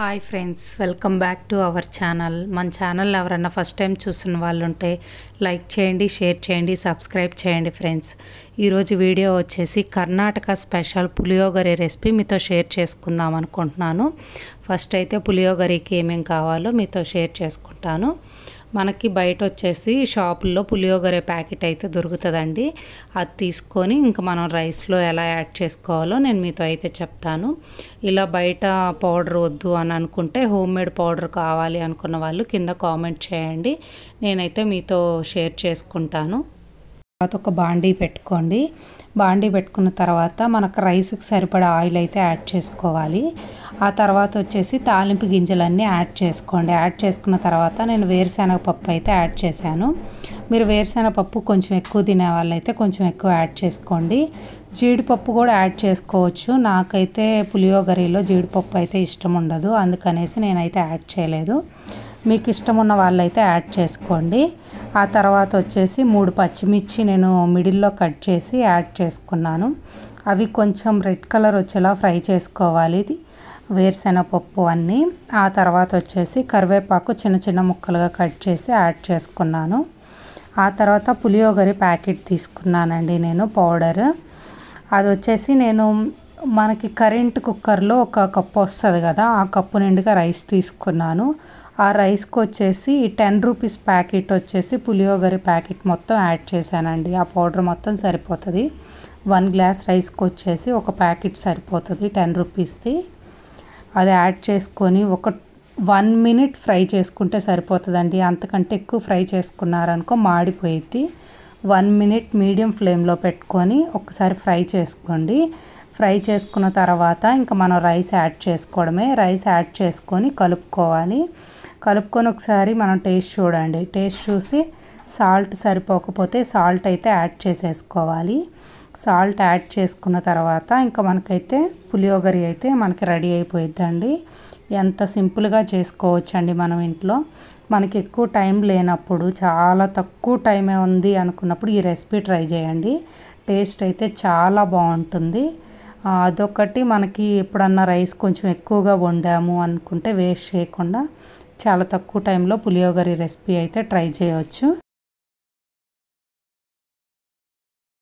hi friends welcome back to our channel మన ఛానల్ ఎవరన్నా ఫస్ట్ టైం చూసిన వాళ్ళు ఉంటే లైక్ చేయండి షేర్ చేయండి సబ్స్క్రైబ్ చేయండి ఫ్రెండ్స్ ఈరోజు వీడియో వచ్చేసి కర్ణాటక స్పెషల్ పులియోగరి రెసిపీ మీతో షేర్ చేసుకుందాం అనుకుంటున్నాను ఫస్ట్ అయితే పులియోగరికి ఏమేమి కావాలో మీతో షేర్ చేసుకుంటాను మనకి బయట వచ్చేసి షాపుల్లో పులియోగర ప్యాకెట్ అయితే దొరుకుతుందండి అది తీసుకొని ఇంకా మనం రైస్లో ఎలా యాడ్ చేసుకోవాలో నేను మీతో అయితే చెప్తాను ఇలా బయట పౌడర్ వద్దు అని అనుకుంటే హోమ్ మేడ్ పౌడర్ కావాలి అనుకున్న వాళ్ళు కింద కామెంట్ చేయండి నేనైతే మీతో షేర్ చేసుకుంటాను తర్వాత ఒక బాండీ పెట్టుకోండి బాండీ పెట్టుకున్న తర్వాత మనకు రైస్కి సరిపడా ఆయిల్ అయితే యాడ్ చేసుకోవాలి ఆ తర్వాత వచ్చేసి తాలింపు గింజలన్నీ యాడ్ చేసుకోండి యాడ్ చేసుకున్న తర్వాత నేను వేరుశెనగ పప్పు అయితే యాడ్ చేశాను మీరు వేరుశెనగ పప్పు కొంచెం ఎక్కువ తినే వాళ్ళైతే కొంచెం ఎక్కువ యాడ్ చేసుకోండి జీడిపప్పు కూడా యాడ్ చేసుకోవచ్చు నాకైతే పులియోగరిలో జీడిపప్పు అయితే ఇష్టం ఉండదు అందుకనేసి నేనైతే యాడ్ చేయలేదు మీకు ఇష్టం ఉన్న వాళ్ళైతే యాడ్ చేసుకోండి ఆ తర్వాత వచ్చేసి మూడు పచ్చిమిర్చి నేను మిడిల్లో కట్ చేసి యాడ్ చేసుకున్నాను అవి కొంచెం రెడ్ కలర్ వచ్చేలా ఫ్రై చేసుకోవాలి ఇది వేరుశెనగపప్పు అన్నీ ఆ తర్వాత వచ్చేసి కరివేపాకు చిన్న చిన్న ముక్కలుగా కట్ చేసి యాడ్ చేసుకున్నాను ఆ తర్వాత పులియోగరి ప్యాకెట్ తీసుకున్నానండి నేను పౌడర్ అది వచ్చేసి నేను మనకి కరెంట్ కుక్కర్లో ఒక కప్పు వస్తుంది కదా ఆ కప్పు నిండుగా రైస్ తీసుకున్నాను ఆ రైస్కి వచ్చేసి టెన్ రూపీస్ ప్యాకెట్ వచ్చేసి పులియోగర ప్యాకెట్ మొత్తం యాడ్ చేశానండి ఆ పౌడర్ మొత్తం సరిపోతుంది వన్ గ్లాస్ రైస్కి వచ్చేసి ఒక ప్యాకెట్ సరిపోతుంది టెన్ రూపీస్ది అది యాడ్ చేసుకొని ఒక వన్ మినిట్ ఫ్రై చేసుకుంటే సరిపోతుందండి అంతకంటే ఎక్కువ ఫ్రై చేసుకున్నారనుకో మాడిపోయిద్ది వన్ మినిట్ మీడియం ఫ్లేమ్లో పెట్టుకొని ఒకసారి ఫ్రై చేసుకోండి ఫ్రై చేసుకున్న తర్వాత ఇంకా మనం రైస్ యాడ్ చేసుకోవడమే రైస్ యాడ్ చేసుకొని కలుపుకోవాలి కలుపుకొని ఒకసారి మనం టేస్ట్ చూడండి టేస్ట్ చూసి సాల్ట్ సరిపోకపోతే సాల్ట్ అయితే యాడ్ చేసేసుకోవాలి సాల్ట్ యాడ్ చేసుకున్న తర్వాత ఇంకా మనకైతే పులియోగరి అయితే మనకి రెడీ అయిపోయిద్దండి ఎంత సింపుల్గా చేసుకోవచ్చండి మనం ఇంట్లో మనకి ఎక్కువ టైం లేనప్పుడు చాలా తక్కువ టైమే ఉంది అనుకున్నప్పుడు ఈ రెసిపీ ట్రై చేయండి టేస్ట్ అయితే చాలా బాగుంటుంది అదొకటి మనకి ఎప్పుడన్నా రైస్ కొంచెం ఎక్కువగా వండాము అనుకుంటే వేస్ట్ చేయకుండా చాలా తక్కువ టైంలో పులియోగరి రెసిపీ అయితే ట్రై చేయవచ్చు